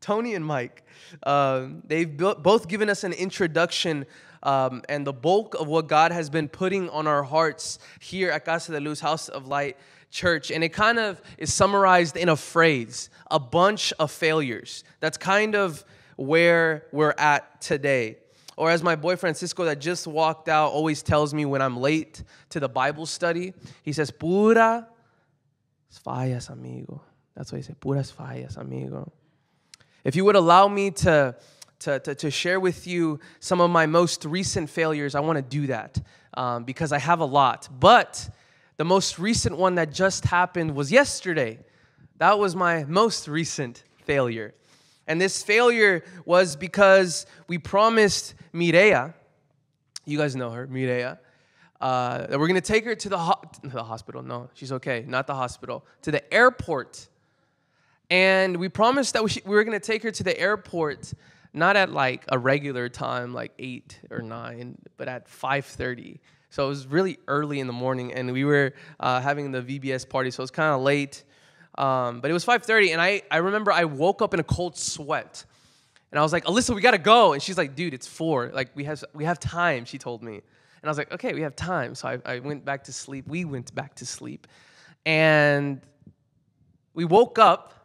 Tony and Mike. Uh, they've built, both given us an introduction um, and the bulk of what God has been putting on our hearts here at Casa de Luz, House of Light Church. And it kind of is summarized in a phrase a bunch of failures. That's kind of where we're at today. Or as my boy Francisco, that just walked out, always tells me when I'm late to the Bible study, he says, Pura fallas, amigo. That's what he said, puras fallas, amigo. If you would allow me to, to, to, to share with you some of my most recent failures, I want to do that um, because I have a lot. But the most recent one that just happened was yesterday. That was my most recent failure. And this failure was because we promised Mireya, you guys know her, Mireya, uh, that we're gonna take her to the, ho- the hospital. No, she's okay, not the hospital, to the airport and we promised that we, we were going to take her to the airport not at like a regular time like 8 or 9, but at 5:30. So it was really early in the morning and we were uh, having the VBS party, so it was kind of late. Um, but it was 5:30 and I I remember I woke up in a cold sweat. And I was like, "Alyssa, we got to go." And she's like, "Dude, it's 4. Like we have we have time," she told me. And I was like, okay, we have time. So I, I, went back to sleep. We went back to sleep. And we woke up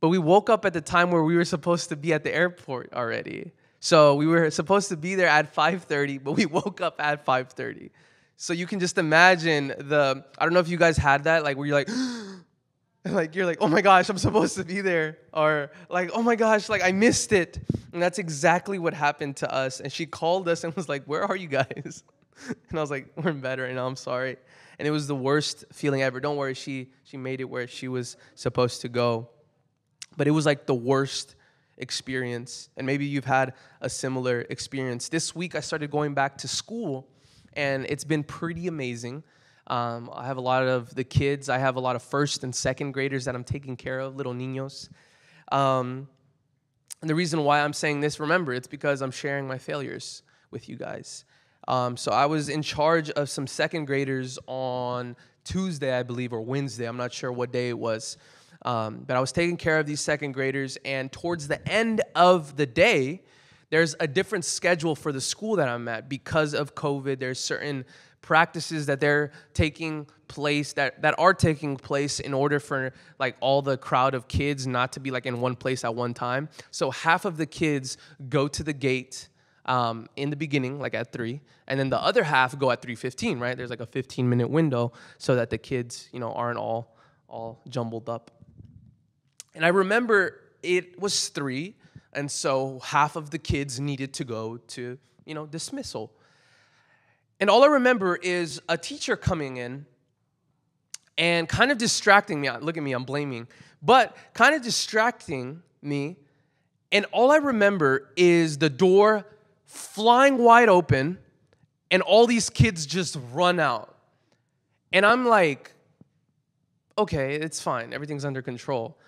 but we woke up at the time where we were supposed to be at the airport already. So we were supposed to be there at 5:30, but we woke up at 5:30. So you can just imagine the I don't know if you guys had that like where you're like and like you're like, "Oh my gosh, I'm supposed to be there." Or like, "Oh my gosh, like I missed it." And that's exactly what happened to us. And she called us and was like, "Where are you guys?" And I was like, "We're in bed right now. I'm sorry." And it was the worst feeling ever. Don't worry, she she made it where she was supposed to go. But it was like the worst experience. And maybe you've had a similar experience. This week, I started going back to school, and it's been pretty amazing. Um, I have a lot of the kids, I have a lot of first and second graders that I'm taking care of, little niños. Um, and the reason why I'm saying this, remember, it's because I'm sharing my failures with you guys. Um, so I was in charge of some second graders on Tuesday, I believe, or Wednesday. I'm not sure what day it was. Um, but I was taking care of these second graders, and towards the end of the day, there's a different schedule for the school that I'm at because of COVID. There's certain practices that they're taking place that, that are taking place in order for like all the crowd of kids not to be like in one place at one time so half of the kids go to the gate um, in the beginning like at 3 and then the other half go at 3.15 right there's like a 15 minute window so that the kids you know aren't all all jumbled up and I remember it was three, and so half of the kids needed to go to, you know, dismissal. And all I remember is a teacher coming in and kind of distracting me. Look at me, I'm blaming, but kind of distracting me. And all I remember is the door flying wide open and all these kids just run out. And I'm like, okay, it's fine, everything's under control.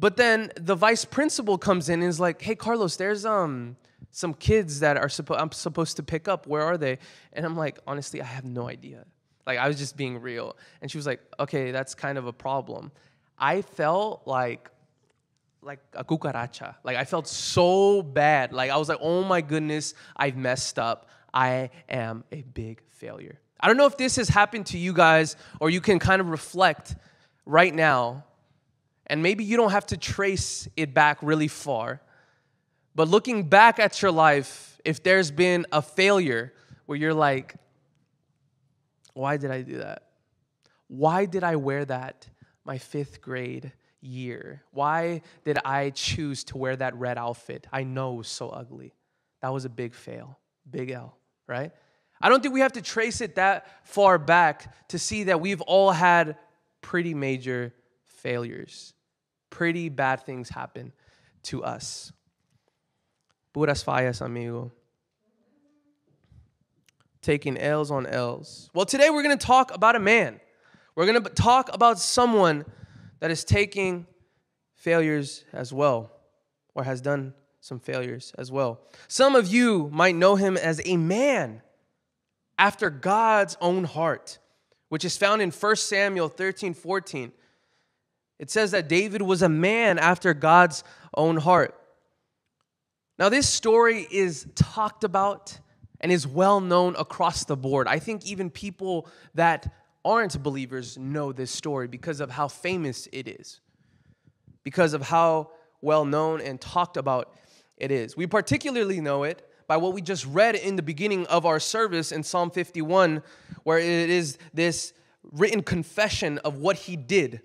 But then the vice principal comes in and is like, "Hey, Carlos, there's um." Some kids that are I'm supposed to pick up. Where are they? And I'm like, honestly, I have no idea. Like I was just being real. And she was like, okay, that's kind of a problem. I felt like like a cucaracha. Like I felt so bad. Like I was like, oh my goodness, I've messed up. I am a big failure. I don't know if this has happened to you guys or you can kind of reflect right now and maybe you don't have to trace it back really far. But looking back at your life, if there's been a failure where you're like, why did I do that? Why did I wear that my fifth grade year? Why did I choose to wear that red outfit? I know it was so ugly. That was a big fail, big L, right? I don't think we have to trace it that far back to see that we've all had pretty major failures pretty bad things happen to us. Puras fallas, amigo. Taking L's on L's. Well, today we're going to talk about a man. We're going to talk about someone that is taking failures as well, or has done some failures as well. Some of you might know him as a man after God's own heart, which is found in 1 Samuel 13 14. It says that David was a man after God's own heart. Now, this story is talked about and is well known across the board. I think even people that aren't believers know this story because of how famous it is, because of how well known and talked about it is. We particularly know it by what we just read in the beginning of our service in Psalm 51, where it is this written confession of what he did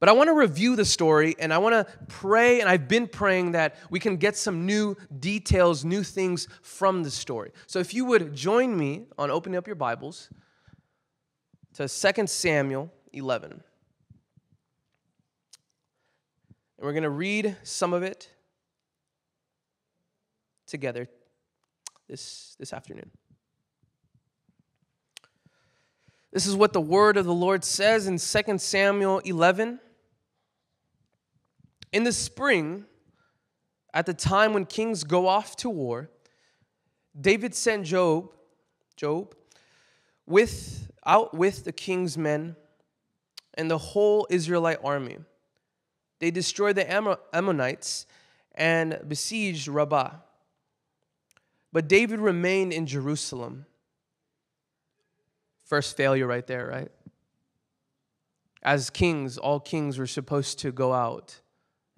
but I want to review the story and I want to pray, and I've been praying that we can get some new details, new things from the story. So if you would join me on opening up your Bibles to 2 Samuel 11. And we're going to read some of it together this, this afternoon. This is what the word of the Lord says in 2 Samuel 11 in the spring, at the time when kings go off to war, David sent Job, Job, with out with the king's men and the whole Israelite army. They destroyed the Ammonites and besieged Rabbah. But David remained in Jerusalem. First failure right there, right? As kings, all kings were supposed to go out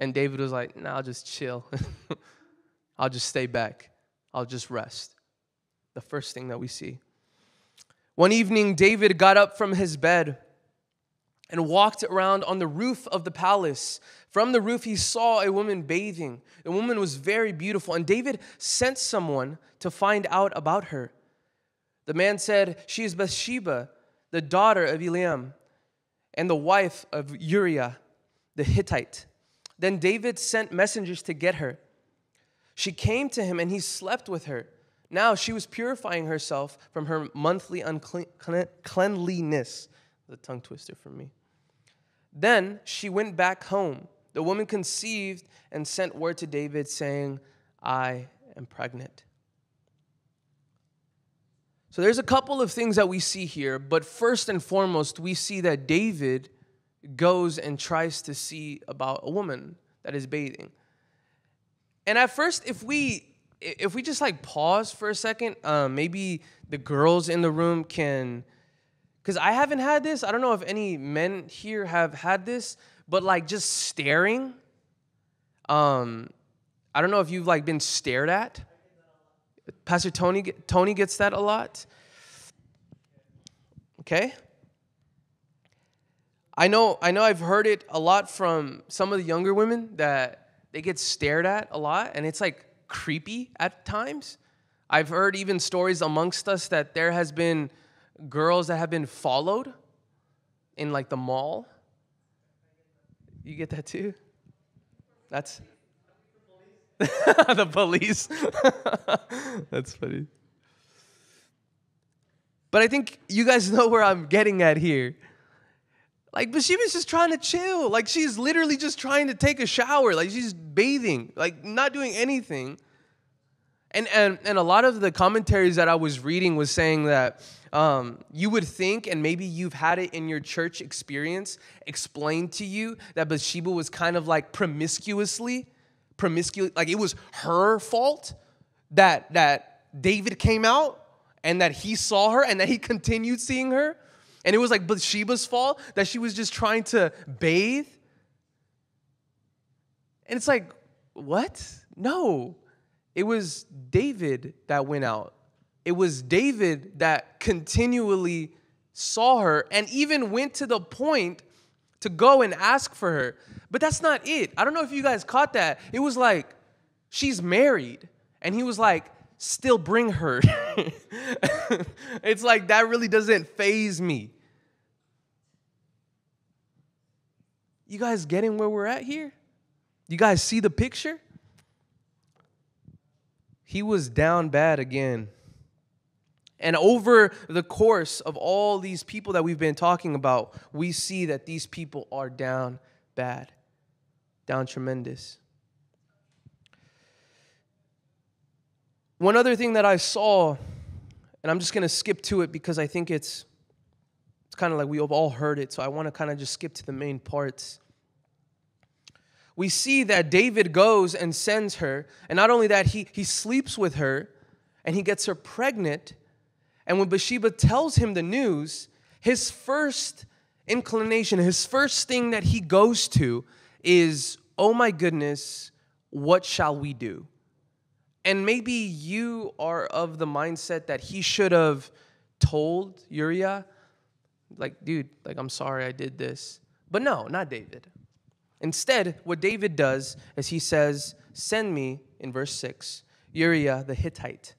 and David was like, nah, I'll just chill. I'll just stay back. I'll just rest. The first thing that we see. One evening, David got up from his bed and walked around on the roof of the palace. From the roof, he saw a woman bathing. The woman was very beautiful, and David sent someone to find out about her. The man said, She is Bathsheba, the daughter of Eliam, and the wife of Uriah the Hittite. Then David sent messengers to get her. She came to him and he slept with her. Now she was purifying herself from her monthly uncleanliness. The tongue twister for me. Then she went back home. The woman conceived and sent word to David saying, I am pregnant. So there's a couple of things that we see here, but first and foremost, we see that David goes and tries to see about a woman that is bathing. And at first, if we if we just like pause for a second, uh, maybe the girls in the room can, because I haven't had this. I don't know if any men here have had this, but like just staring. Um, I don't know if you've like been stared at. Pastor Tony Tony gets that a lot. Okay. I know I know I've heard it a lot from some of the younger women that they get stared at a lot and it's like creepy at times. I've heard even stories amongst us that there has been girls that have been followed in like the mall. You get that too? That's the police. That's funny. But I think you guys know where I'm getting at here. Like, but she was just trying to chill. Like, she's literally just trying to take a shower. Like, she's bathing, like, not doing anything. And, and, and a lot of the commentaries that I was reading was saying that um, you would think, and maybe you've had it in your church experience explained to you, that Bathsheba was kind of like promiscuously, promiscuous, like it was her fault that, that David came out and that he saw her and that he continued seeing her and it was like Bathsheba's fault that she was just trying to bathe. And it's like, what? No. It was David that went out. It was David that continually saw her and even went to the point to go and ask for her. But that's not it. I don't know if you guys caught that. It was like, she's married. And he was like, still bring her. it's like that really doesn't phase me. You guys getting where we're at here? You guys see the picture? He was down bad again. And over the course of all these people that we've been talking about, we see that these people are down bad, down tremendous. One other thing that I saw, and I'm just going to skip to it because I think it's it's kind of like we have all heard it, so I want to kind of just skip to the main parts. We see that David goes and sends her, and not only that, he, he sleeps with her and he gets her pregnant. And when Bathsheba tells him the news, his first inclination, his first thing that he goes to is, Oh my goodness, what shall we do? And maybe you are of the mindset that he should have told Uriah, like, dude, like, I'm sorry I did this. But no, not David. Instead, what David does is he says, Send me, in verse 6, Uriah the Hittite.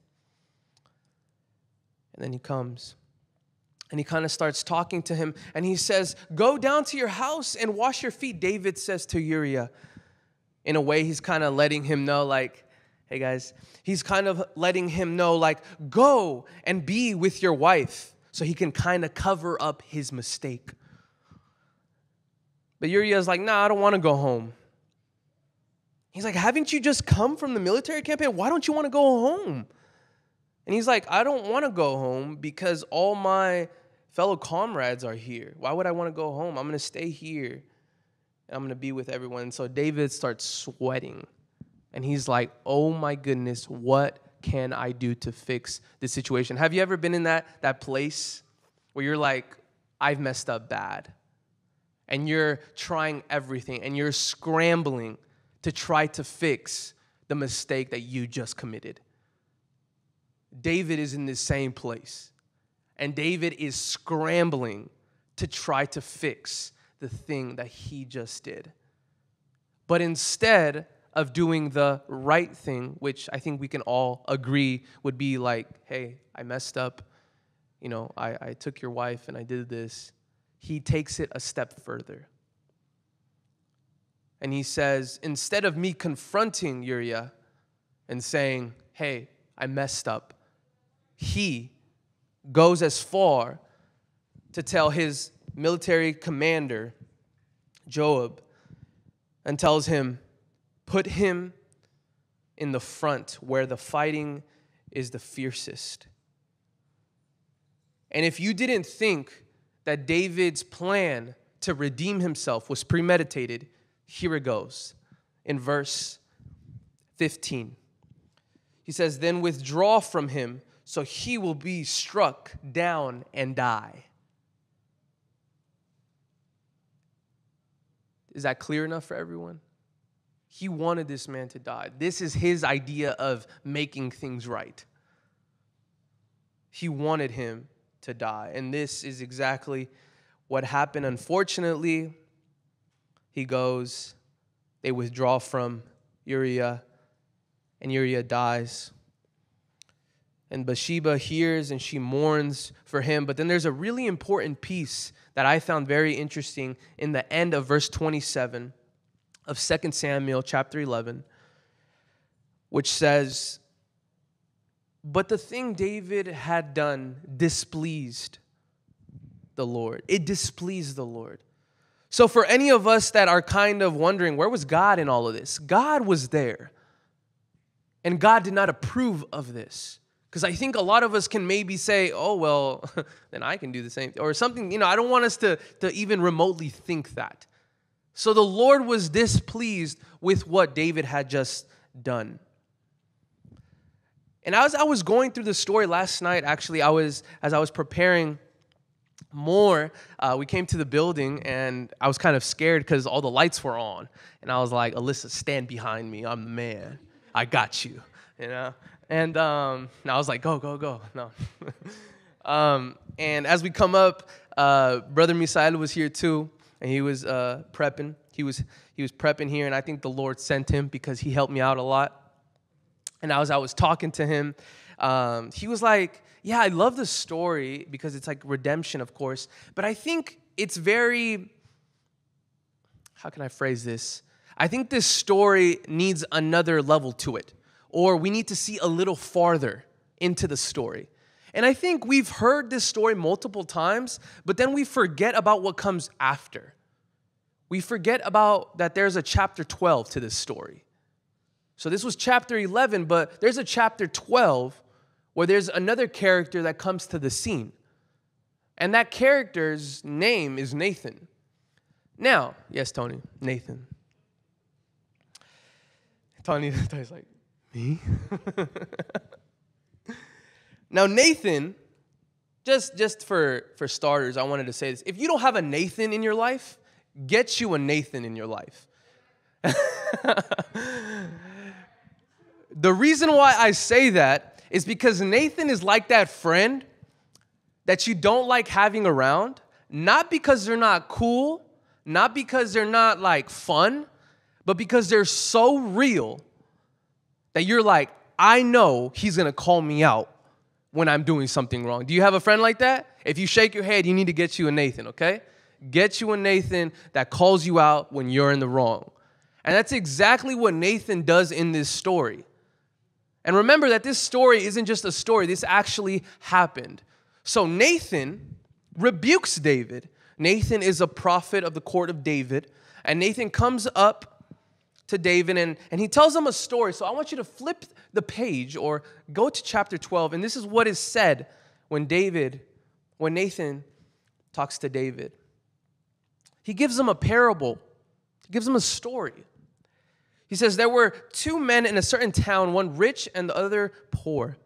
And then he comes and he kind of starts talking to him and he says, Go down to your house and wash your feet. David says to Uriah, in a way, he's kind of letting him know, like, Hey guys, he's kind of letting him know, like, go and be with your wife so he can kind of cover up his mistake. But Uriah's like, nah, I don't want to go home. He's like, haven't you just come from the military campaign? Why don't you want to go home? And he's like, I don't want to go home because all my fellow comrades are here. Why would I want to go home? I'm going to stay here and I'm going to be with everyone. And so David starts sweating and he's like, oh my goodness, what can I do to fix this situation? Have you ever been in that, that place where you're like, I've messed up bad? And you're trying everything and you're scrambling to try to fix the mistake that you just committed. David is in the same place. And David is scrambling to try to fix the thing that he just did. But instead, of doing the right thing, which I think we can all agree would be like, hey, I messed up. You know, I, I took your wife and I did this. He takes it a step further. And he says, instead of me confronting Uriah and saying, hey, I messed up, he goes as far to tell his military commander, Joab, and tells him, Put him in the front where the fighting is the fiercest. And if you didn't think that David's plan to redeem himself was premeditated, here it goes in verse 15. He says, Then withdraw from him, so he will be struck down and die. Is that clear enough for everyone? He wanted this man to die. This is his idea of making things right. He wanted him to die. And this is exactly what happened. Unfortunately, he goes, they withdraw from Uriah, and Uriah dies. And Bathsheba hears and she mourns for him. But then there's a really important piece that I found very interesting in the end of verse 27 of 2 Samuel chapter 11, which says, But the thing David had done displeased the Lord. It displeased the Lord. So, for any of us that are kind of wondering, where was God in all of this? God was there. And God did not approve of this. Because I think a lot of us can maybe say, oh, well, then I can do the same. Or something, you know, I don't want us to, to even remotely think that. So the Lord was displeased with what David had just done. And as I was going through the story last night, actually, I was as I was preparing more, uh, we came to the building and I was kind of scared because all the lights were on, and I was like, "Alyssa, stand behind me. I'm the man. I got you." You know. And, um, and I was like, "Go, go, go!" No. um, and as we come up, uh, Brother Misael was here too, and he was uh, prepping. He was he was prepping here, and I think the Lord sent him because he helped me out a lot. And as I was talking to him, um, he was like, "Yeah, I love the story because it's like redemption, of course, but I think it's very how can I phrase this? I think this story needs another level to it, or we need to see a little farther into the story." And I think we've heard this story multiple times, but then we forget about what comes after we forget about that there's a chapter 12 to this story. So this was chapter 11, but there's a chapter 12 where there's another character that comes to the scene. And that character's name is Nathan. Now, yes, Tony, Nathan. Tony, Tony's like, me? now, Nathan, just, just for, for starters, I wanted to say this. If you don't have a Nathan in your life, Get you a Nathan in your life. the reason why I say that is because Nathan is like that friend that you don't like having around, not because they're not cool, not because they're not like fun, but because they're so real that you're like, I know he's gonna call me out when I'm doing something wrong. Do you have a friend like that? If you shake your head, you need to get you a Nathan, okay? Get you a Nathan that calls you out when you're in the wrong. And that's exactly what Nathan does in this story. And remember that this story isn't just a story, this actually happened. So Nathan rebukes David. Nathan is a prophet of the court of David. And Nathan comes up to David and, and he tells him a story. So I want you to flip the page or go to chapter 12. And this is what is said when David, when Nathan talks to David. He gives them a parable, he gives them a story. He says, There were two men in a certain town, one rich and the other poor.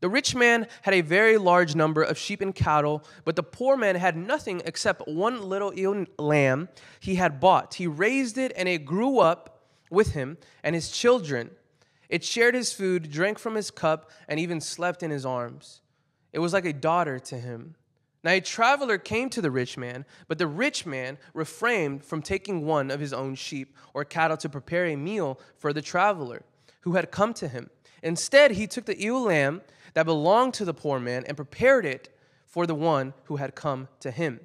The rich man had a very large number of sheep and cattle, but the poor man had nothing except one little ewe lamb he had bought. He raised it, and it grew up with him and his children. It shared his food, drank from his cup, and even slept in his arms. It was like a daughter to him. Now a traveler came to the rich man, but the rich man refrained from taking one of his own sheep or cattle to prepare a meal for the traveler who had come to him. Instead, he took the ewe lamb that belonged to the poor man and prepared it for the one who had come to him.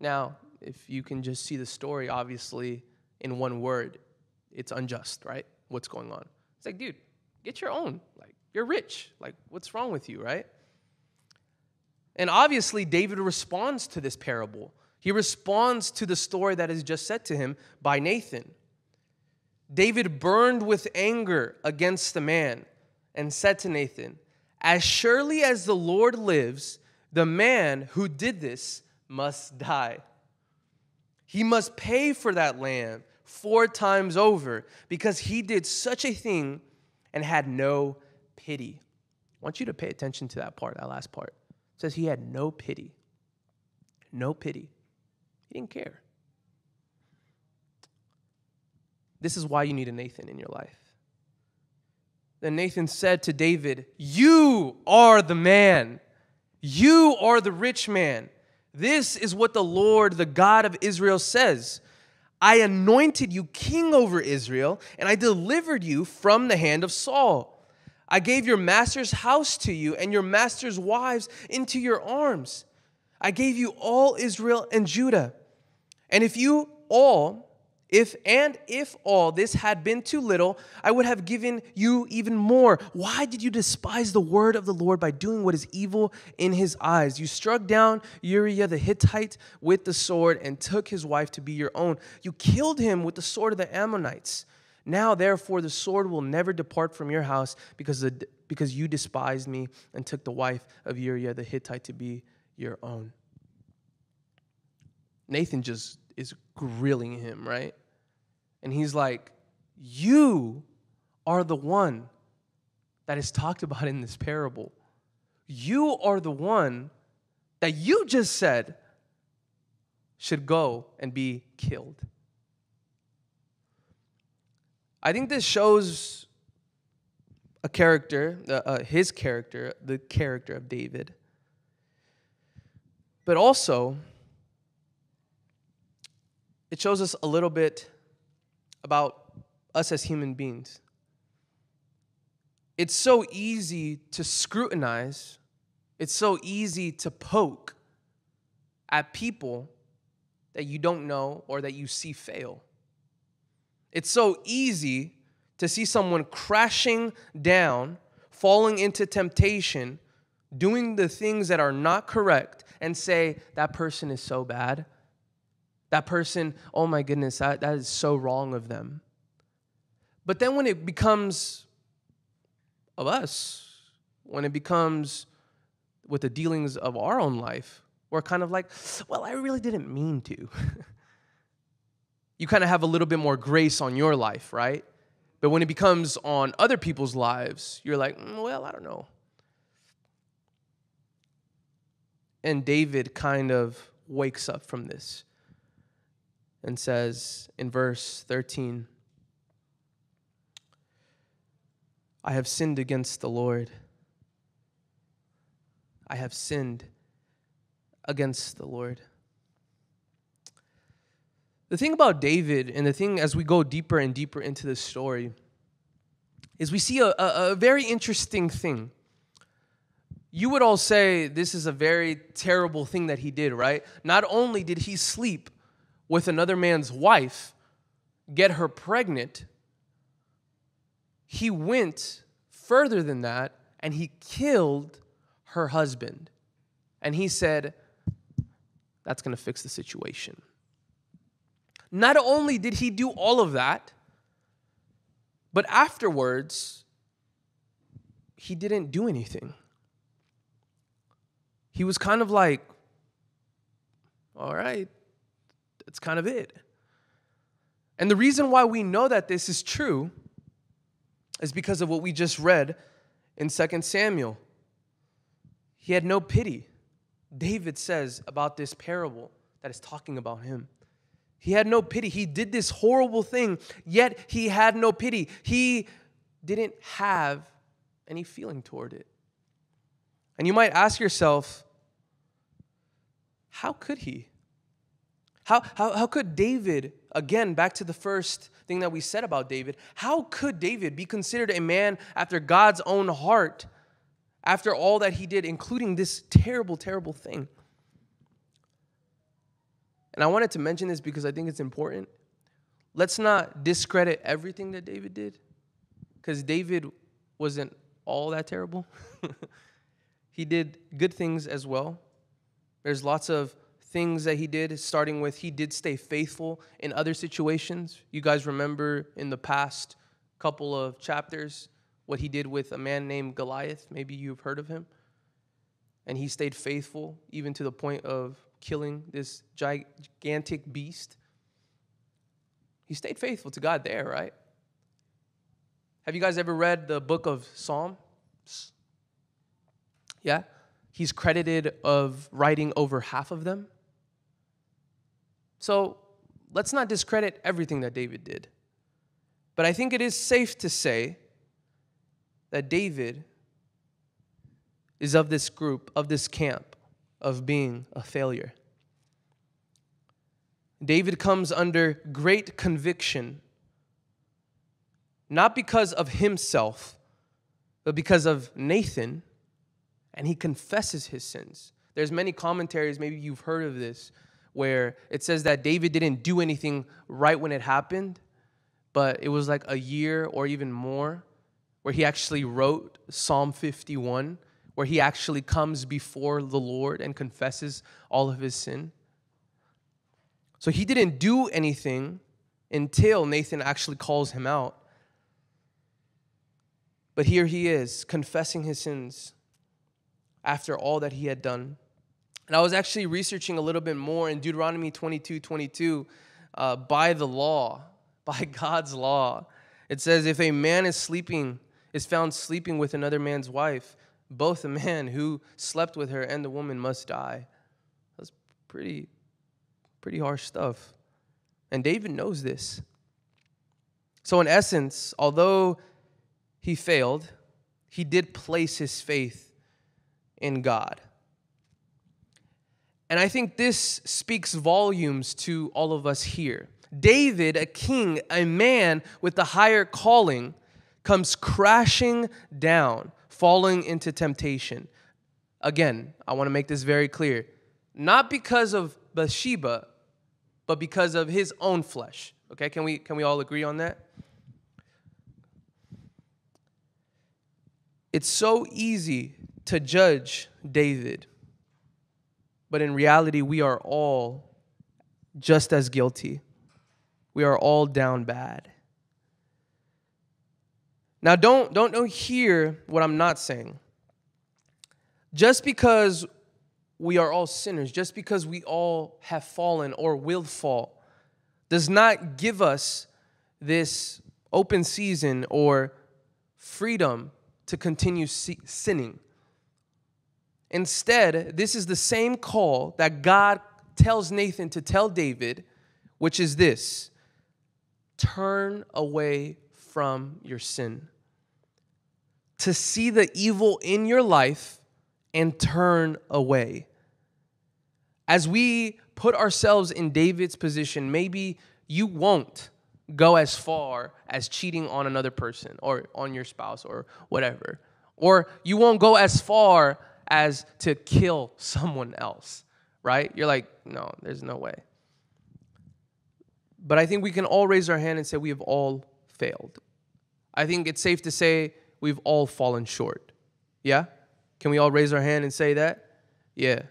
Now, if you can just see the story, obviously, in one word, it's unjust, right? What's going on? It's like, dude, get your own. Like, you're rich. Like, what's wrong with you, right? And obviously, David responds to this parable. He responds to the story that is just said to him by Nathan. David burned with anger against the man and said to Nathan, As surely as the Lord lives, the man who did this must die. He must pay for that land four times over because he did such a thing and had no pity. I want you to pay attention to that part, that last part says he had no pity. No pity. He didn't care. This is why you need a Nathan in your life. Then Nathan said to David, You are the man. You are the rich man. This is what the Lord, the God of Israel, says I anointed you king over Israel, and I delivered you from the hand of Saul. I gave your master's house to you and your master's wives into your arms. I gave you all Israel and Judah. And if you all, if and if all this had been too little, I would have given you even more. Why did you despise the word of the Lord by doing what is evil in his eyes? You struck down Uriah the Hittite with the sword and took his wife to be your own. You killed him with the sword of the Ammonites. Now, therefore, the sword will never depart from your house because, the, because you despised me and took the wife of Uriah the Hittite to be your own. Nathan just is grilling him, right? And he's like, You are the one that is talked about in this parable. You are the one that you just said should go and be killed. I think this shows a character, uh, uh, his character, the character of David. But also, it shows us a little bit about us as human beings. It's so easy to scrutinize, it's so easy to poke at people that you don't know or that you see fail. It's so easy to see someone crashing down, falling into temptation, doing the things that are not correct, and say, That person is so bad. That person, oh my goodness, that, that is so wrong of them. But then when it becomes of us, when it becomes with the dealings of our own life, we're kind of like, well, I really didn't mean to. you kind of have a little bit more grace on your life, right? But when it becomes on other people's lives, you're like, mm, well, I don't know. And David kind of wakes up from this and says in verse 13, I have sinned against the Lord. I have sinned against the Lord. The thing about David, and the thing as we go deeper and deeper into this story, is we see a, a, a very interesting thing. You would all say this is a very terrible thing that he did, right? Not only did he sleep with another man's wife, get her pregnant, he went further than that and he killed her husband. And he said, That's going to fix the situation. Not only did he do all of that, but afterwards, he didn't do anything. He was kind of like, all right, that's kind of it. And the reason why we know that this is true is because of what we just read in 2 Samuel. He had no pity. David says about this parable that is talking about him. He had no pity. He did this horrible thing, yet he had no pity. He didn't have any feeling toward it. And you might ask yourself, how could he? How, how, how could David, again, back to the first thing that we said about David, how could David be considered a man after God's own heart after all that he did, including this terrible, terrible thing? And I wanted to mention this because I think it's important. Let's not discredit everything that David did, because David wasn't all that terrible. he did good things as well. There's lots of things that he did, starting with he did stay faithful in other situations. You guys remember in the past couple of chapters what he did with a man named Goliath. Maybe you've heard of him. And he stayed faithful, even to the point of killing this gigantic beast. He stayed faithful to God there, right? Have you guys ever read the book of Psalms? Yeah? He's credited of writing over half of them. So let's not discredit everything that David did. But I think it is safe to say that David is of this group, of this camp, of being a failure. David comes under great conviction, not because of himself, but because of Nathan, and he confesses his sins. There's many commentaries, maybe you've heard of this, where it says that David didn't do anything right when it happened, but it was like a year or even more where he actually wrote Psalm 51 where he actually comes before the Lord and confesses all of his sin. So he didn't do anything until Nathan actually calls him out. But here he is confessing his sins after all that he had done. And I was actually researching a little bit more in Deuteronomy 22 22 uh, by the law, by God's law. It says, If a man is sleeping, is found sleeping with another man's wife, both the man who slept with her and the woman must die. That's pretty, pretty harsh stuff. And David knows this. So, in essence, although he failed, he did place his faith in God. And I think this speaks volumes to all of us here. David, a king, a man with a higher calling, comes crashing down, falling into temptation. Again, I want to make this very clear. Not because of Bathsheba, but because of his own flesh. Okay, can we, can we all agree on that? It's so easy to judge David, but in reality, we are all just as guilty. We are all down bad. Now don't don't don't hear what I'm not saying. Just because we are all sinners, just because we all have fallen or will fall, does not give us this open season or freedom to continue sinning. Instead, this is the same call that God tells Nathan to tell David, which is this turn away from your sin to see the evil in your life and turn away. As we put ourselves in David's position, maybe you won't go as far as cheating on another person or on your spouse or whatever. Or you won't go as far as to kill someone else, right? You're like, no, there's no way. But I think we can all raise our hand and say we have all failed. I think it's safe to say we've all fallen short. Yeah? Can we all raise our hand and say that? Yeah.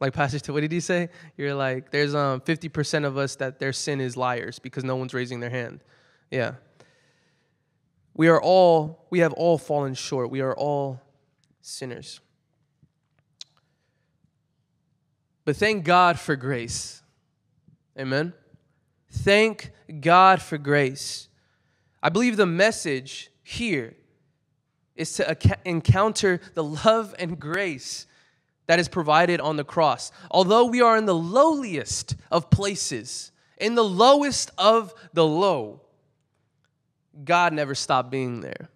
Like Pastor, what did he say? You're like, there's um 50% of us that their sin is liars because no one's raising their hand. Yeah. We are all, we have all fallen short. We are all sinners. But thank God for grace. Amen. Thank God for grace. I believe the message here is to encounter the love and grace that is provided on the cross. Although we are in the lowliest of places, in the lowest of the low, God never stopped being there.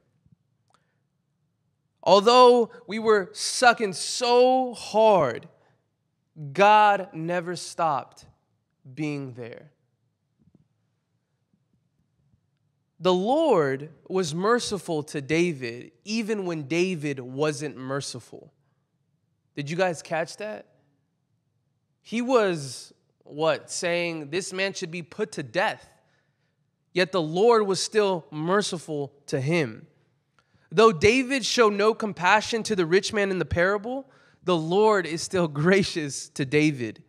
Although we were sucking so hard, God never stopped being there. The Lord was merciful to David even when David wasn't merciful. Did you guys catch that? He was what? Saying this man should be put to death. Yet the Lord was still merciful to him. Though David showed no compassion to the rich man in the parable, the Lord is still gracious to David.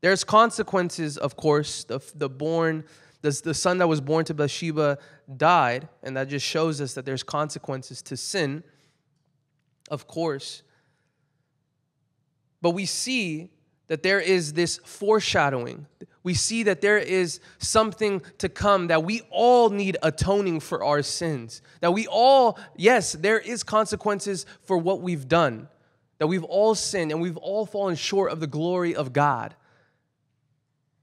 There's consequences, of course, the, the born the, the son that was born to Bathsheba died, and that just shows us that there's consequences to sin, of course. But we see that there is this foreshadowing. We see that there is something to come, that we all need atoning for our sins. That we all, yes, there is consequences for what we've done. That we've all sinned and we've all fallen short of the glory of God.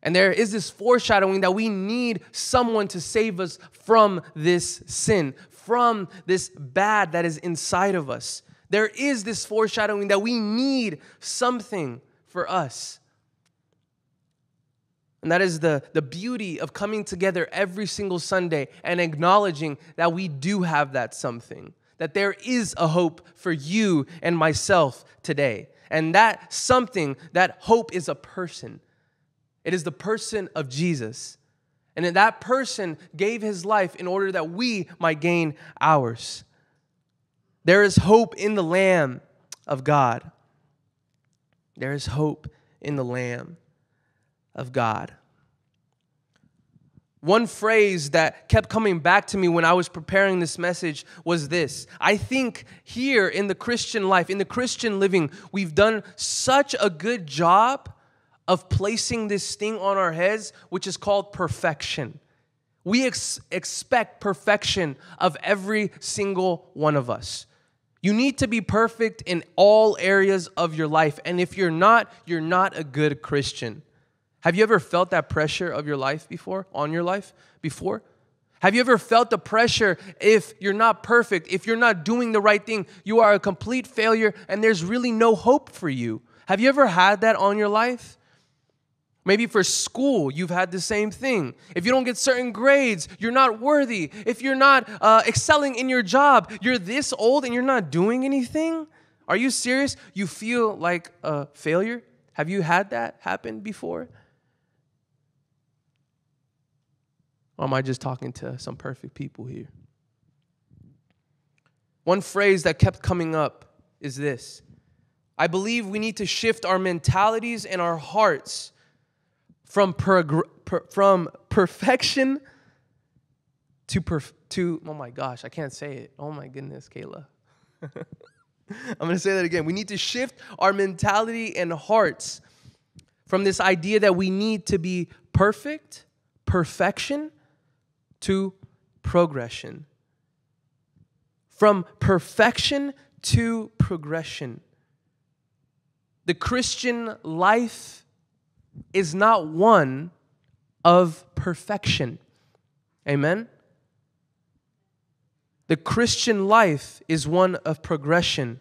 And there is this foreshadowing that we need someone to save us from this sin, from this bad that is inside of us. There is this foreshadowing that we need something for us. And that is the, the beauty of coming together every single Sunday and acknowledging that we do have that something, that there is a hope for you and myself today. And that something, that hope is a person. It is the person of Jesus. And that, that person gave his life in order that we might gain ours. There is hope in the Lamb of God. There is hope in the Lamb of God. One phrase that kept coming back to me when I was preparing this message was this I think here in the Christian life, in the Christian living, we've done such a good job of placing this thing on our heads, which is called perfection. We ex- expect perfection of every single one of us. You need to be perfect in all areas of your life. And if you're not, you're not a good Christian. Have you ever felt that pressure of your life before, on your life before? Have you ever felt the pressure if you're not perfect, if you're not doing the right thing, you are a complete failure and there's really no hope for you? Have you ever had that on your life? Maybe for school, you've had the same thing. If you don't get certain grades, you're not worthy. If you're not uh, excelling in your job, you're this old and you're not doing anything. Are you serious? You feel like a failure? Have you had that happen before? Or am I just talking to some perfect people here? One phrase that kept coming up is this I believe we need to shift our mentalities and our hearts from, perg- per, from perfection to, perf- to, oh my gosh, I can't say it. Oh my goodness, Kayla. I'm going to say that again. We need to shift our mentality and hearts from this idea that we need to be perfect, perfection, to progression. From perfection to progression. The Christian life is not one of perfection. Amen? The Christian life is one of progression.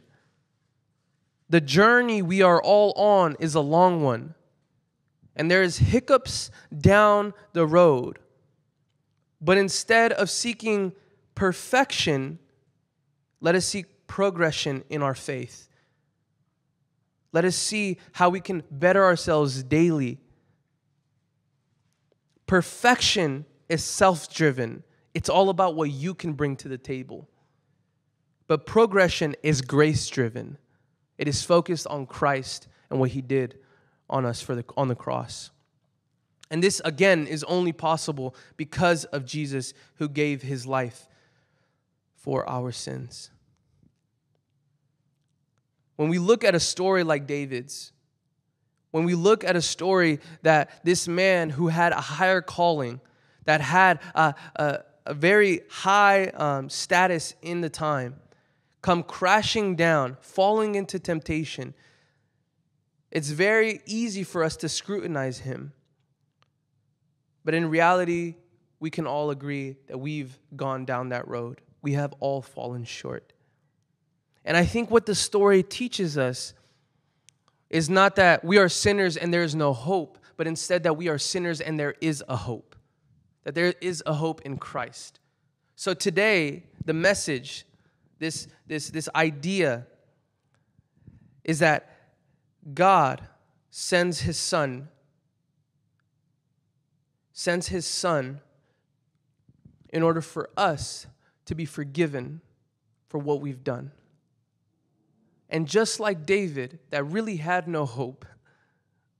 The journey we are all on is a long one, and there is hiccups down the road. But instead of seeking perfection, let us seek progression in our faith. Let us see how we can better ourselves daily. Perfection is self driven, it's all about what you can bring to the table. But progression is grace driven, it is focused on Christ and what he did on us for the, on the cross. And this, again, is only possible because of Jesus who gave his life for our sins. When we look at a story like David's, when we look at a story that this man who had a higher calling, that had a, a, a very high um, status in the time, come crashing down, falling into temptation, it's very easy for us to scrutinize him. But in reality, we can all agree that we've gone down that road. We have all fallen short. And I think what the story teaches us is not that we are sinners and there is no hope, but instead that we are sinners and there is a hope, that there is a hope in Christ. So today, the message, this, this, this idea, is that God sends his son, sends his son in order for us to be forgiven for what we've done. And just like David, that really had no hope,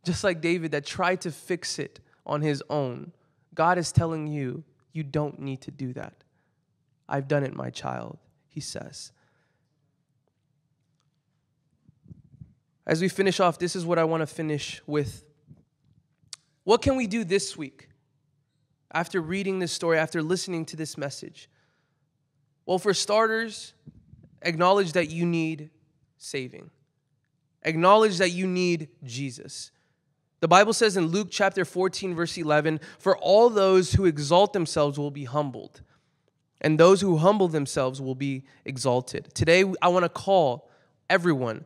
just like David, that tried to fix it on his own, God is telling you, you don't need to do that. I've done it, my child, he says. As we finish off, this is what I want to finish with. What can we do this week after reading this story, after listening to this message? Well, for starters, acknowledge that you need saving. Acknowledge that you need Jesus. The Bible says in Luke chapter 14, verse 11, For all those who exalt themselves will be humbled, and those who humble themselves will be exalted. Today, I want to call everyone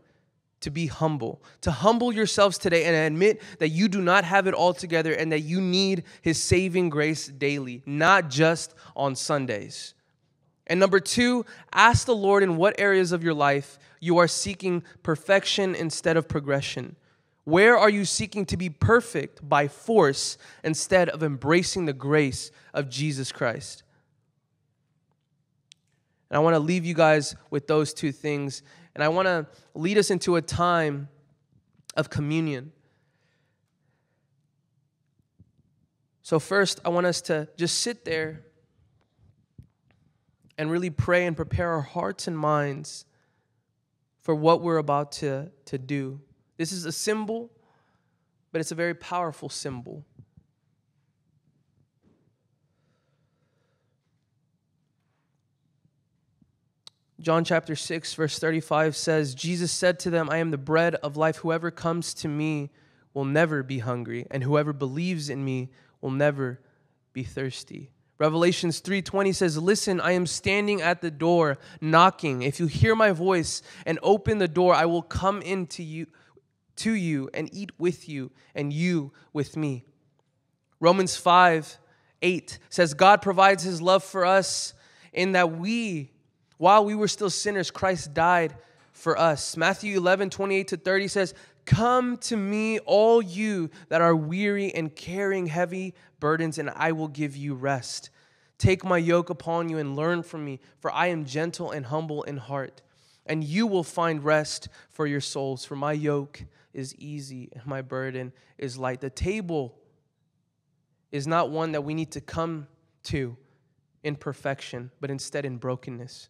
to be humble, to humble yourselves today and admit that you do not have it all together and that you need His saving grace daily, not just on Sundays. And number two, ask the Lord in what areas of your life you are seeking perfection instead of progression. Where are you seeking to be perfect by force instead of embracing the grace of Jesus Christ? And I want to leave you guys with those two things. And I want to lead us into a time of communion. So, first, I want us to just sit there and really pray and prepare our hearts and minds for what we're about to, to do. This is a symbol, but it's a very powerful symbol. John chapter 6, verse 35 says, Jesus said to them, I am the bread of life. Whoever comes to me will never be hungry, and whoever believes in me will never be thirsty. Revelations 3:20 says, "Listen, I am standing at the door knocking. If you hear my voice and open the door, I will come into you to you and eat with you and you with me." Romans 5 8 says, God provides his love for us in that we, while we were still sinners, Christ died for us. Matthew eleven twenty eight to 30 says, Come to me, all you that are weary and carrying heavy burdens, and I will give you rest. Take my yoke upon you and learn from me, for I am gentle and humble in heart, and you will find rest for your souls. For my yoke is easy and my burden is light. The table is not one that we need to come to in perfection, but instead in brokenness.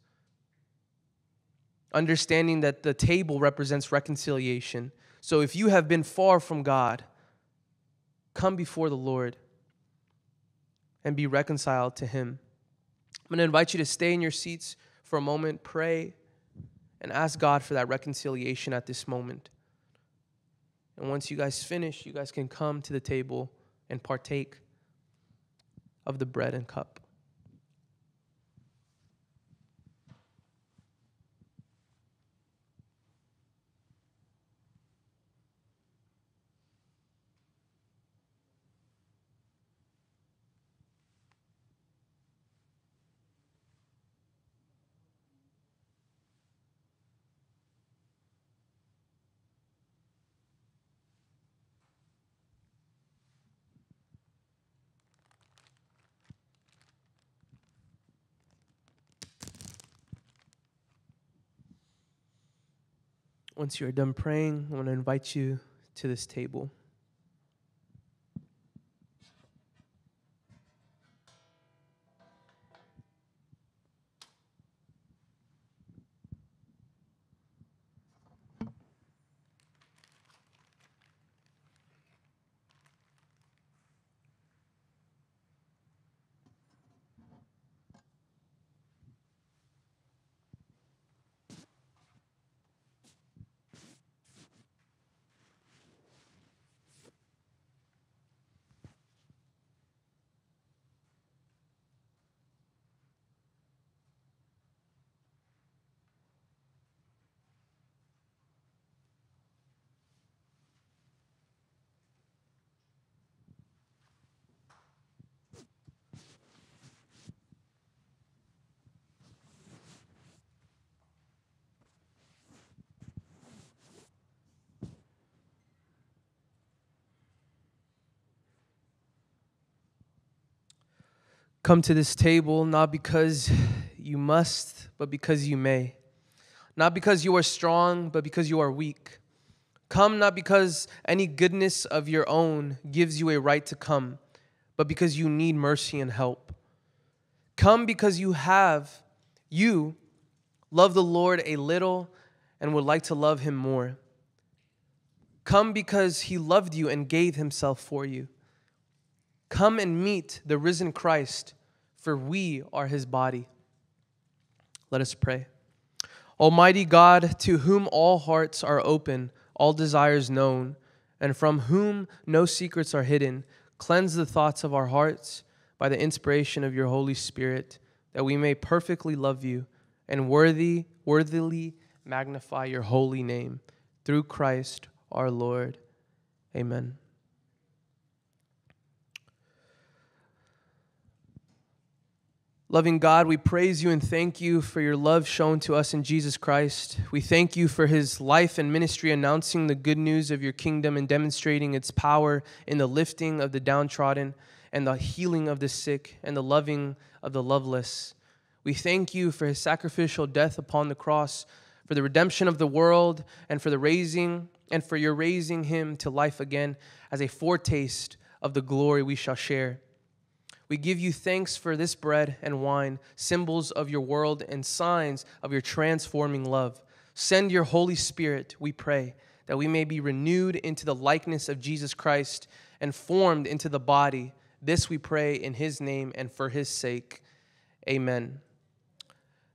Understanding that the table represents reconciliation so if you have been far from God, come before the Lord and be reconciled to Him. I'm going to invite you to stay in your seats for a moment, pray, and ask God for that reconciliation at this moment. And once you guys finish, you guys can come to the table and partake of the bread and cup. once you are done praying, I want to invite you to this table. come to this table not because you must, but because you may. Not because you are strong, but because you are weak. Come not because any goodness of your own gives you a right to come, but because you need mercy and help. Come because you have, you love the Lord a little and would like to love him more. Come because he loved you and gave himself for you. Come and meet the risen Christ, for we are his body. Let us pray. Almighty God, to whom all hearts are open, all desires known, and from whom no secrets are hidden, cleanse the thoughts of our hearts by the inspiration of your Holy Spirit, that we may perfectly love you and worthy, worthily magnify your holy name. Through Christ our Lord. Amen. Loving God, we praise you and thank you for your love shown to us in Jesus Christ. We thank you for his life and ministry announcing the good news of your kingdom and demonstrating its power in the lifting of the downtrodden and the healing of the sick and the loving of the loveless. We thank you for his sacrificial death upon the cross, for the redemption of the world, and for the raising and for your raising him to life again as a foretaste of the glory we shall share. We give you thanks for this bread and wine, symbols of your world and signs of your transforming love. Send your Holy Spirit, we pray, that we may be renewed into the likeness of Jesus Christ and formed into the body. This we pray in his name and for his sake. Amen.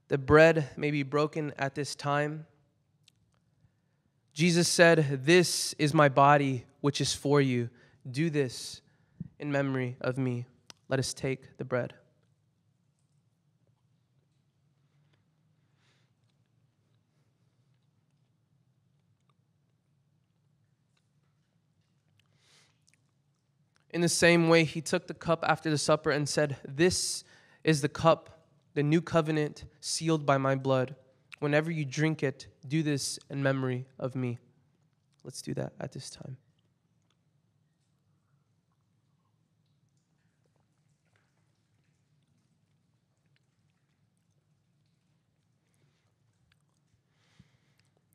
The bread may be broken at this time. Jesus said, This is my body, which is for you. Do this in memory of me. Let us take the bread. In the same way, he took the cup after the supper and said, This is the cup, the new covenant sealed by my blood. Whenever you drink it, do this in memory of me. Let's do that at this time.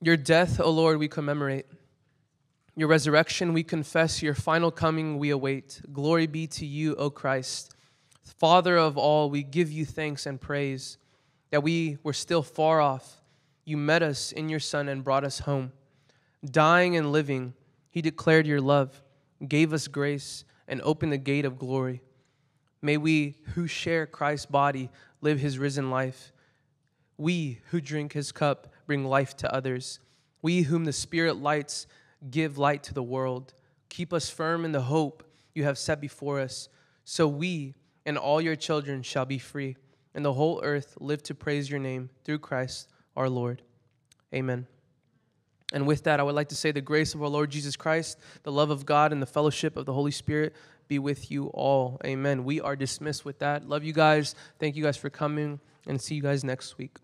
Your death, O Lord, we commemorate. Your resurrection, we confess. Your final coming, we await. Glory be to you, O Christ. Father of all, we give you thanks and praise that we were still far off. You met us in your Son and brought us home. Dying and living, He declared your love, gave us grace, and opened the gate of glory. May we who share Christ's body live His risen life. We who drink His cup, bring life to others. We whom the Spirit lights give light to the world. Keep us firm in the hope you have set before us, so we and all your children shall be free, and the whole earth live to praise your name through Christ our Lord. Amen. And with that, I would like to say the grace of our Lord Jesus Christ, the love of God, and the fellowship of the Holy Spirit be with you all. Amen. We are dismissed with that. Love you guys. Thank you guys for coming, and see you guys next week.